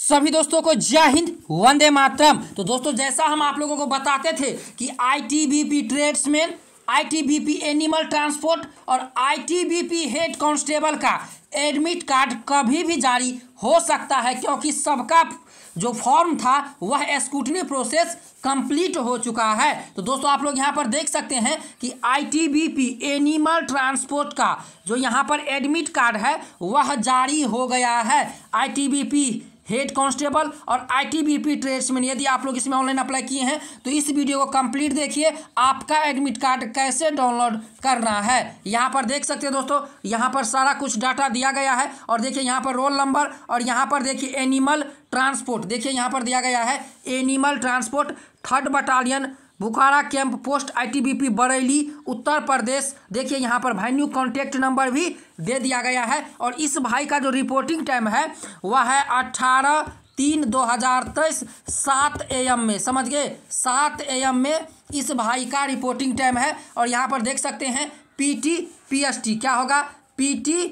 सभी दोस्तों को जय हिंद वंदे मातरम तो दोस्तों जैसा हम आप लोगों को बताते थे कि ITBP tradesman ITBP animal transport और आईटीबीपी हेड कांस्टेबल का एडमिट कार्ड कभी भी जारी हो सकता है क्योंकि सबका जो फॉर्म था वह स्कूटनी प्रोसेस कंप्लीट हो चुका है तो दोस्तों आप लोग यहाँ पर देख सकते हैं कि आईटीबीपी एनिमल ट्रांसपोर्ट का जो यहाँ पर एडमिट कार्ड है वह जारी हो गया है आईटीबीपी हेड कांस्टेबल और आईटीबीपी ट्रेड्समैन यदि आप लोग इसमें ऑनलाइन अप्लाई किए हैं तो इस वीडियो को कंप्लीट देखिए आपका एडमिट कार्ड कैसे डाउनलोड करना है यहाँ पर देख सकते हैं दोस्तों यहाँ पर सारा कुछ डाटा दिया गया है और देखिए यहाँ पर रोल नंबर और यहाँ पर देखिए एनिमल ट्रांसपोर्ट देखिए यहाँ पर दिया गया है animal transport third battalion Bukhara camp post ITBP Bareilly Uttar Pradesh देखिए यहाँ पर भाई न्यू कॉन्टैक्ट नंबर भी दे दिया गया है और इस भाई का जो रिपोर्टिंग टाइम है वह है अट्ठारह तीन दो हज़ार तेईस सात ए एम में समझ गए सात ए एम में इस भाई का रिपोर्टिंग टाइम है और यहाँ पर देख सकते हैं पीटी पीएसटी क्या होगा पीटी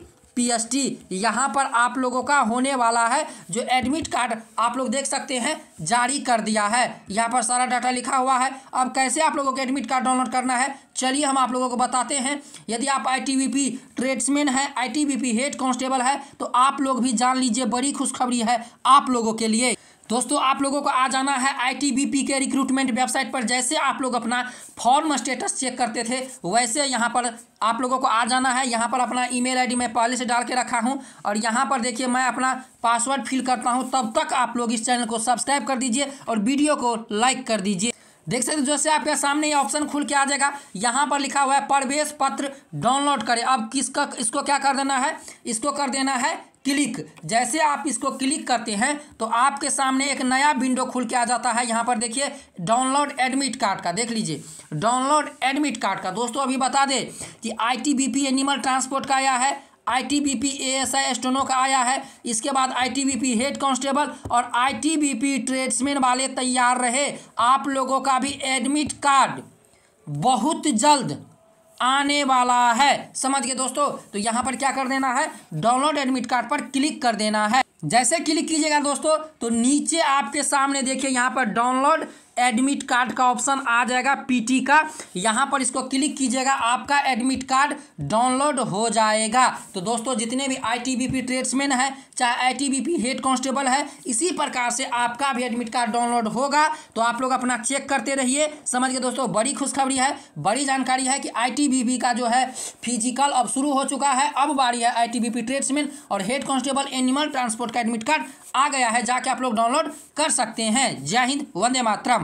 पीएसटी यहाँ पर आप लोगों का होने वाला है जो एडमिट कार्ड आप लोग देख सकते हैं जारी कर दिया है यहाँ पर सारा डाटा लिखा हुआ है अब कैसे आप लोगों को एडमिट कार्ड डाउनलोड करना है चलिए हम आप लोगों को बताते हैं यदि आप आईटीबीपी ट्रेड्समैन हैं आईटीबीपी हेड कांस्टेबल है तो आप लोग भी जान लीजिए बड़ी खुशखबरी है आप लोगों के लिए दोस्तों आप लोगों को आ जाना है आईटीबीपी के रिक्रूटमेंट वेबसाइट पर जैसे आप लोग अपना फॉर्म स्टेटस चेक करते थे वैसे यहाँ पर आप लोगों को आ जाना है यहाँ पर अपना ईमेल आईडी मैं पहले से डाल के रखा हूँ और यहाँ पर देखिए मैं अपना पासवर्ड फिल करता हूँ तब तक आप लोग इस चैनल को सब्सक्राइब कर दीजिए और वीडियो को लाइक कर दीजिए देख सकते जैसे आपके सामने ये ऑप्शन खुल के आ जाएगा यहाँ पर लिखा हुआ है प्रवेश पत्र डाउनलोड करें अब किसका इसको क्या कर देना है इसको कर देना है क्लिक जैसे आप इसको क्लिक करते हैं तो आपके सामने एक नया विंडो खुल के आ जाता है यहाँ पर देखिए डाउनलोड एडमिट कार्ड का देख लीजिए डाउनलोड एडमिट कार्ड का दोस्तों अभी बता दें कि I T B P animal transport का आया है आईटीबीपी एएसआई बी पी का आया है इसके बाद आईटीबीपी हेड कांस्टेबल और आईटीबीपी ट्रेड्समैन वाले तैयार रहे आप लोगों का भी एडमिट कार्ड बहुत जल्द आने वाला है समझ गए दोस्तों तो यहाँ पर क्या कर देना है डाउनलोड एडमिट कार्ड पर क्लिक कर देना है जैसे क्लिक कीजिएगा दोस्तों तो नीचे आपके सामने देखिए यहाँ पर डाउनलोड एडमिट कार्ड का ऑप्शन आ जाएगा पीटी का यहाँ पर इसको क्लिक कीजिएगा आपका एडमिट कार्ड डाउनलोड हो जाएगा तो दोस्तों जितने भी आईटीबीपी ट्रेड्समैन है चाहे आईटीबीपी हेड कांस्टेबल है इसी प्रकार से आपका भी एडमिट कार्ड डाउनलोड होगा तो आप लोग अपना चेक करते रहिए समझ गए दोस्तों बड़ी खुशखबरी है बड़ी जानकारी है कि आई का जो है फिजिकल अब शुरू हो चुका है अब बारी है आई ट्रेड्समैन और हेड कांस्टेबल एनिमल ट्रांसपोर्ट का एडमिट कार्ड आ गया है जाके आप लोग डाउनलोड कर सकते हैं जय हिंद वंदे मातरम